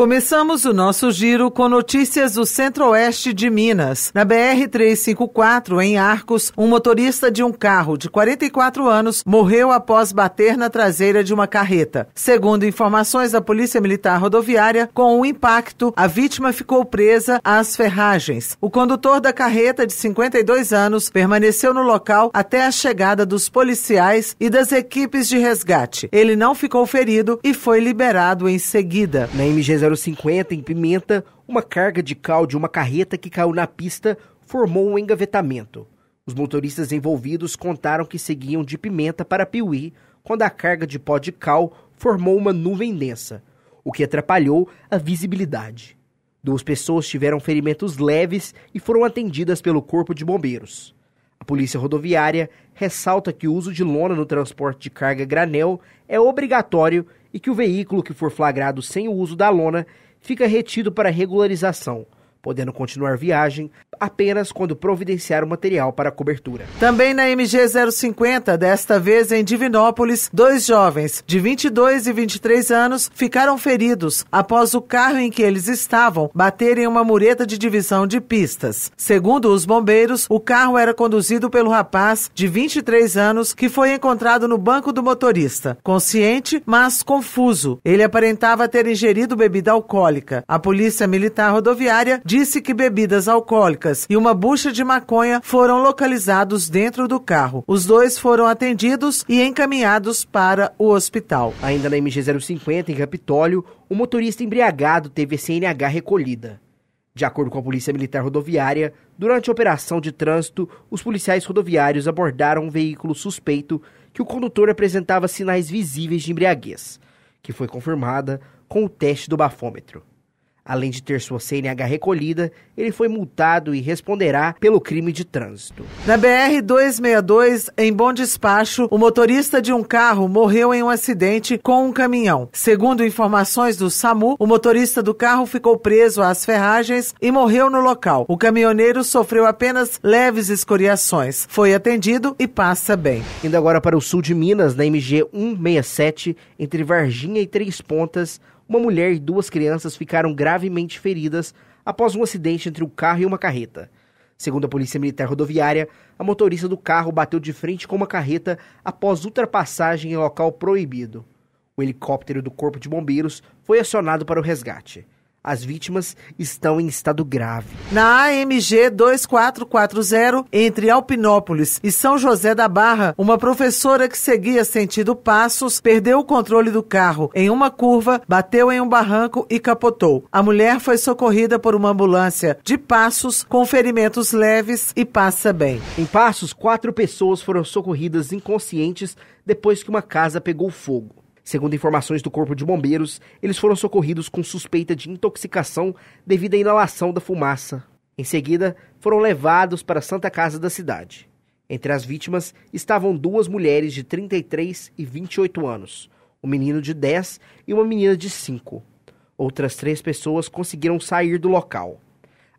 Começamos o nosso giro com notícias do centro-oeste de Minas. Na BR-354, em Arcos, um motorista de um carro de 44 anos morreu após bater na traseira de uma carreta. Segundo informações da Polícia Militar Rodoviária, com o impacto, a vítima ficou presa às ferragens. O condutor da carreta, de 52 anos, permaneceu no local até a chegada dos policiais e das equipes de resgate. Ele não ficou ferido e foi liberado em seguida. Na MG 0,50 em Pimenta, uma carga de cal de uma carreta que caiu na pista formou um engavetamento. Os motoristas envolvidos contaram que seguiam de Pimenta para Piuí quando a carga de pó de cal formou uma nuvem densa, o que atrapalhou a visibilidade. Duas pessoas tiveram ferimentos leves e foram atendidas pelo Corpo de Bombeiros. Polícia Rodoviária ressalta que o uso de lona no transporte de carga granel é obrigatório e que o veículo que for flagrado sem o uso da lona fica retido para regularização podendo continuar viagem apenas quando providenciar o material para cobertura. Também na MG 050, desta vez em Divinópolis, dois jovens de 22 e 23 anos ficaram feridos após o carro em que eles estavam bater em uma mureta de divisão de pistas. Segundo os bombeiros, o carro era conduzido pelo rapaz de 23 anos que foi encontrado no banco do motorista, consciente, mas confuso. Ele aparentava ter ingerido bebida alcoólica. A Polícia Militar Rodoviária disse que bebidas alcoólicas e uma bucha de maconha foram localizados dentro do carro. Os dois foram atendidos e encaminhados para o hospital. Ainda na MG050, em Capitólio, o motorista embriagado teve a CNH recolhida. De acordo com a Polícia Militar Rodoviária, durante a operação de trânsito, os policiais rodoviários abordaram um veículo suspeito que o condutor apresentava sinais visíveis de embriaguez, que foi confirmada com o teste do bafômetro. Além de ter sua CNH recolhida, ele foi multado e responderá pelo crime de trânsito. Na BR-262, em Bom Despacho, o motorista de um carro morreu em um acidente com um caminhão. Segundo informações do SAMU, o motorista do carro ficou preso às ferragens e morreu no local. O caminhoneiro sofreu apenas leves escoriações. Foi atendido e passa bem. Indo agora para o sul de Minas, na MG 167, entre Varginha e Três Pontas, uma mulher e duas crianças ficaram gravemente feridas após um acidente entre um carro e uma carreta. Segundo a Polícia Militar Rodoviária, a motorista do carro bateu de frente com uma carreta após ultrapassagem em local proibido. O helicóptero do Corpo de Bombeiros foi acionado para o resgate. As vítimas estão em estado grave. Na AMG 2440, entre Alpinópolis e São José da Barra, uma professora que seguia sentido Passos perdeu o controle do carro em uma curva, bateu em um barranco e capotou. A mulher foi socorrida por uma ambulância de Passos com ferimentos leves e passa bem. Em Passos, quatro pessoas foram socorridas inconscientes depois que uma casa pegou fogo. Segundo informações do Corpo de Bombeiros, eles foram socorridos com suspeita de intoxicação devido à inalação da fumaça. Em seguida, foram levados para a Santa Casa da cidade. Entre as vítimas estavam duas mulheres de 33 e 28 anos, um menino de 10 e uma menina de 5. Outras três pessoas conseguiram sair do local.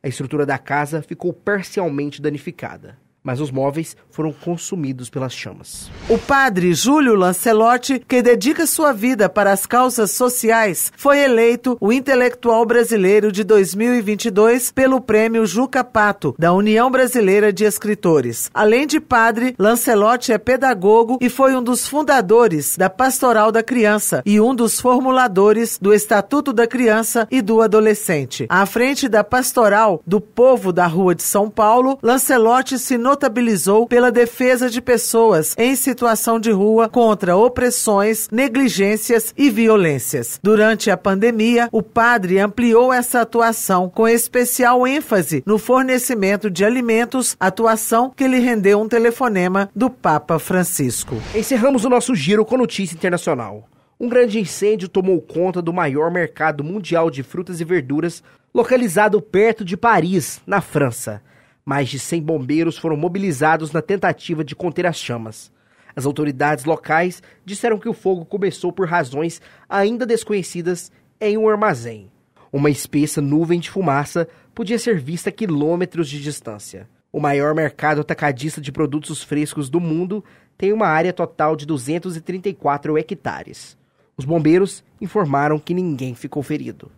A estrutura da casa ficou parcialmente danificada mas os móveis foram consumidos pelas chamas. O padre Júlio Lancelotti, que dedica sua vida para as causas sociais, foi eleito o intelectual brasileiro de 2022 pelo Prêmio Juca Pato, da União Brasileira de Escritores. Além de padre, Lancelotti é pedagogo e foi um dos fundadores da Pastoral da Criança e um dos formuladores do Estatuto da Criança e do Adolescente. À frente da Pastoral do Povo da Rua de São Paulo, Lancelotti se notabilizou pela defesa de pessoas em situação de rua contra opressões, negligências e violências. Durante a pandemia, o padre ampliou essa atuação com especial ênfase no fornecimento de alimentos, atuação que lhe rendeu um telefonema do Papa Francisco. Encerramos o nosso giro com notícia internacional. Um grande incêndio tomou conta do maior mercado mundial de frutas e verduras, localizado perto de Paris, na França. Mais de 100 bombeiros foram mobilizados na tentativa de conter as chamas. As autoridades locais disseram que o fogo começou por razões ainda desconhecidas em um armazém. Uma espessa nuvem de fumaça podia ser vista a quilômetros de distância. O maior mercado atacadista de produtos frescos do mundo tem uma área total de 234 hectares. Os bombeiros informaram que ninguém ficou ferido.